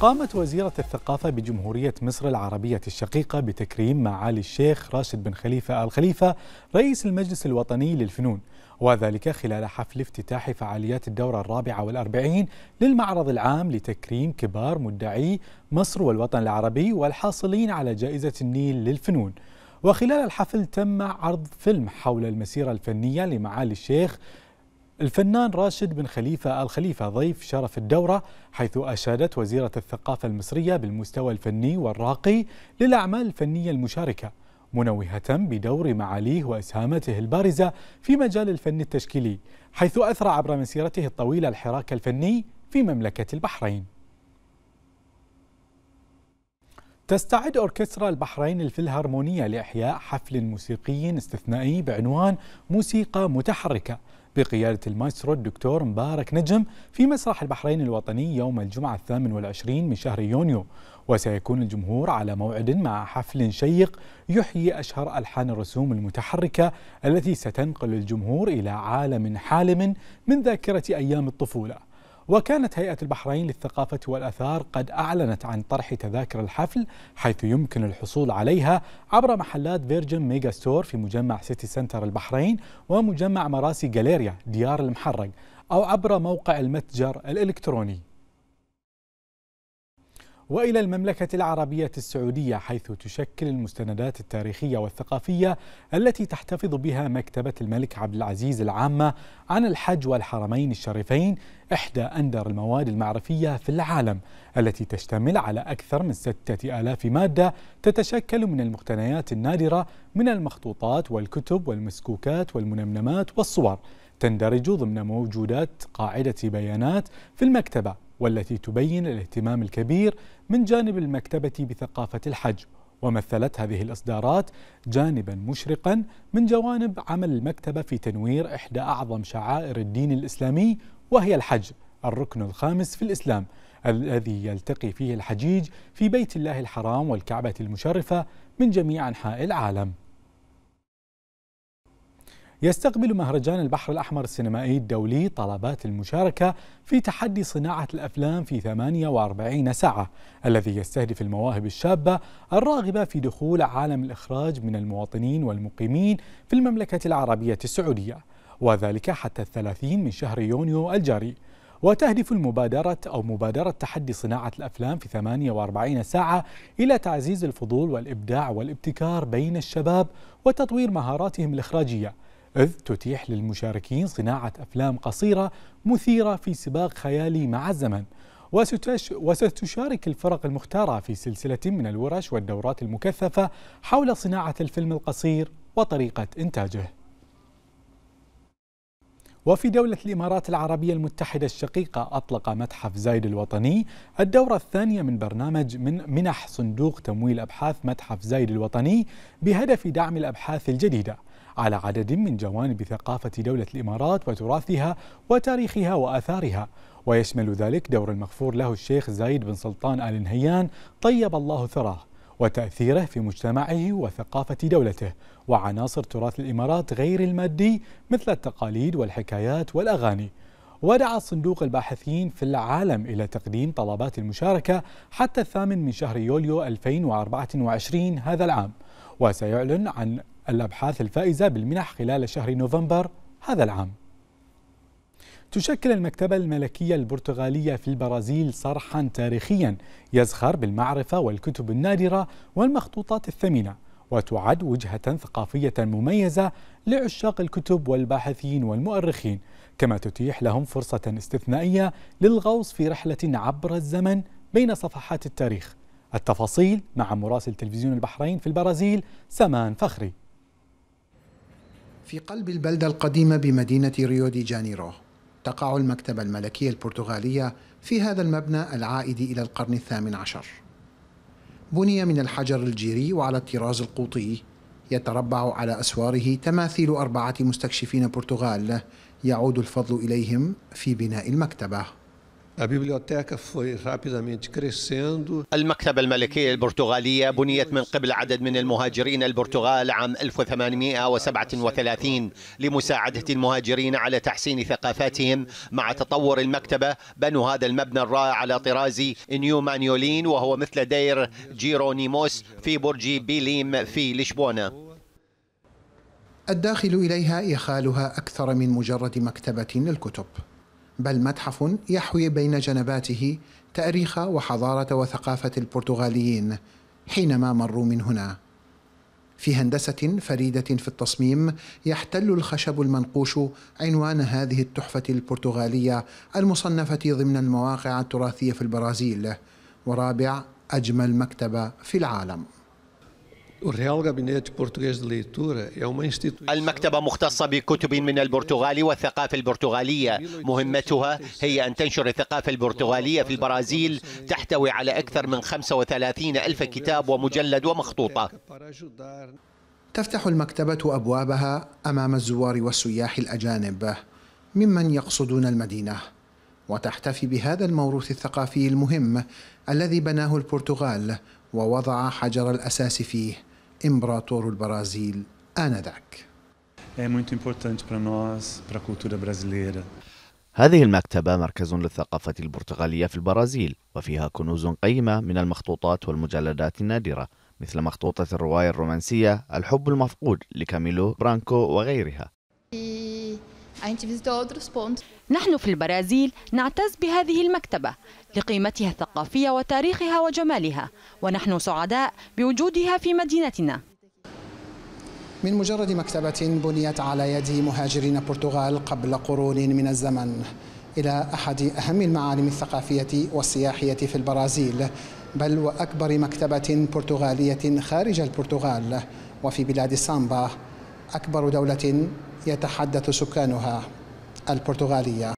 قامت وزيرة الثقافة بجمهورية مصر العربية الشقيقة بتكريم معالي الشيخ راشد بن خليفة آل خليفة رئيس المجلس الوطني للفنون وذلك خلال حفل افتتاح فعاليات الدورة الرابعة والأربعين للمعرض العام لتكريم كبار مدعي مصر والوطن العربي والحاصلين على جائزة النيل للفنون وخلال الحفل تم عرض فيلم حول المسيرة الفنية لمعالي الشيخ الفنان راشد بن خليفة الخليفة ضيف شرف الدورة حيث أشادت وزيرة الثقافة المصرية بالمستوى الفني والراقي للأعمال الفنية المشاركة منوهة بدور معاليه وإسهاماته البارزة في مجال الفن التشكيلي حيث أثرى عبر مسيرته الطويلة الحراك الفني في مملكة البحرين تستعد أوركسترا البحرين الفلهرمونية لإحياء حفل موسيقي استثنائي بعنوان موسيقى متحركة بقيادة المايسترو الدكتور مبارك نجم في مسرح البحرين الوطني يوم الجمعة الثامن والعشرين من شهر يونيو وسيكون الجمهور على موعد مع حفل شيق يحيي أشهر ألحان الرسوم المتحركة التي ستنقل الجمهور إلى عالم حالم من ذاكرة أيام الطفولة وكانت هيئة البحرين للثقافة والأثار قد أعلنت عن طرح تذاكر الحفل حيث يمكن الحصول عليها عبر محلات فيرجن ميجا ستور في مجمع سيتي سنتر البحرين ومجمع مراسي جاليريا ديار المحرق أو عبر موقع المتجر الإلكتروني والى المملكه العربيه السعوديه حيث تشكل المستندات التاريخيه والثقافيه التي تحتفظ بها مكتبه الملك عبد العزيز العامه عن الحج والحرمين الشريفين احدى اندر المواد المعرفيه في العالم التي تشتمل على اكثر من 6000 ماده تتشكل من المقتنيات النادره من المخطوطات والكتب والمسكوكات والمنمنمات والصور تندرج ضمن موجودات قاعده بيانات في المكتبه والتي تبين الاهتمام الكبير من جانب المكتبة بثقافة الحج ومثلت هذه الإصدارات جانبا مشرقا من جوانب عمل المكتبة في تنوير إحدى أعظم شعائر الدين الإسلامي وهي الحج الركن الخامس في الإسلام الذي يلتقي فيه الحجيج في بيت الله الحرام والكعبة المشرفة من جميع أنحاء العالم يستقبل مهرجان البحر الأحمر السينمائي الدولي طلبات المشاركة في تحدي صناعة الأفلام في 48 ساعة الذي يستهدف المواهب الشابة الراغبة في دخول عالم الإخراج من المواطنين والمقيمين في المملكة العربية السعودية وذلك حتى الثلاثين من شهر يونيو الجاري وتهدف المبادرة أو مبادرة تحدي صناعة الأفلام في 48 ساعة إلى تعزيز الفضول والإبداع والابتكار بين الشباب وتطوير مهاراتهم الإخراجية إذ تتيح للمشاركين صناعة أفلام قصيرة مثيرة في سباق خيالي مع الزمن وستشارك الفرق المختارة في سلسلة من الورش والدورات المكثفة حول صناعة الفيلم القصير وطريقة إنتاجه وفي دولة الإمارات العربية المتحدة الشقيقة أطلق متحف زايد الوطني الدورة الثانية من برنامج من منح صندوق تمويل أبحاث متحف زايد الوطني بهدف دعم الأبحاث الجديدة على عدد من جوانب ثقافة دولة الإمارات وتراثها وتاريخها وآثارها ويشمل ذلك دور المغفور له الشيخ زايد بن سلطان آل نهيان طيب الله ثراه وتأثيره في مجتمعه وثقافة دولته وعناصر تراث الإمارات غير المادي مثل التقاليد والحكايات والأغاني ودعا صندوق الباحثين في العالم إلى تقديم طلبات المشاركة حتى الثامن من شهر يوليو 2024 هذا العام وسيعلن عن الأبحاث الفائزة بالمنح خلال شهر نوفمبر هذا العام تشكل المكتبة الملكية البرتغالية في البرازيل صرحا تاريخيا يزخر بالمعرفة والكتب النادرة والمخطوطات الثمينة وتعد وجهة ثقافية مميزة لعشاق الكتب والباحثين والمؤرخين كما تتيح لهم فرصة استثنائية للغوص في رحلة عبر الزمن بين صفحات التاريخ التفاصيل مع مراسل تلفزيون البحرين في البرازيل سمان فخري في قلب البلدة القديمة بمدينة ريو دي جانيرو تقع المكتبة الملكية البرتغالية في هذا المبنى العائد إلى القرن الثامن عشر بني من الحجر الجيري وعلى الطراز القوطي يتربع على أسواره تماثيل أربعة مستكشفين برتغال يعود الفضل إليهم في بناء المكتبة المكتبة الملكية البرتغالية بنيت من قبل عدد من المهاجرين البرتغال عام 1837 لمساعدة المهاجرين على تحسين ثقافاتهم مع تطور المكتبة بنوا هذا المبنى الرائع على طراز نيو مانيولين وهو مثل دير جيرونيموس في برج بيليم في لشبونة الداخل إليها يخالها أكثر من مجرد مكتبة للكتب بل متحف يحوي بين جنباته تاريخ وحضاره وثقافه البرتغاليين حينما مروا من هنا في هندسه فريده في التصميم يحتل الخشب المنقوش عنوان هذه التحفه البرتغاليه المصنفه ضمن المواقع التراثيه في البرازيل ورابع اجمل مكتبه في العالم المكتبة مختصة بكتب من البرتغال والثقافة البرتغالية مهمتها هي أن تنشر الثقافة البرتغالية في البرازيل تحتوي على أكثر من 35 ألف كتاب ومجلد ومخطوطة تفتح المكتبة أبوابها أمام الزوار والسياح الأجانب ممن يقصدون المدينة وتحتفي بهذا الموروث الثقافي المهم الذي بناه البرتغال ووضع حجر الأساس فيه امبراطور البرازيل آنذاك هذه المكتبة مركز للثقافة البرتغالية في البرازيل وفيها كنوز قيمة من المخطوطات والمجلدات النادرة مثل مخطوطة الرواية الرومانسية الحب المفقود لكاميلو برانكو وغيرها نحن في البرازيل نعتز بهذه المكتبة لقيمتها الثقافية وتاريخها وجمالها ونحن سعداء بوجودها في مدينتنا من مجرد مكتبة بنيت على يد مهاجرين البرتغال قبل قرون من الزمن إلى أحد أهم المعالم الثقافية والسياحية في البرازيل بل وأكبر مكتبة برتغالية خارج البرتغال وفي بلاد السامبا أكبر دولة يتحدث سكانها البرتغالية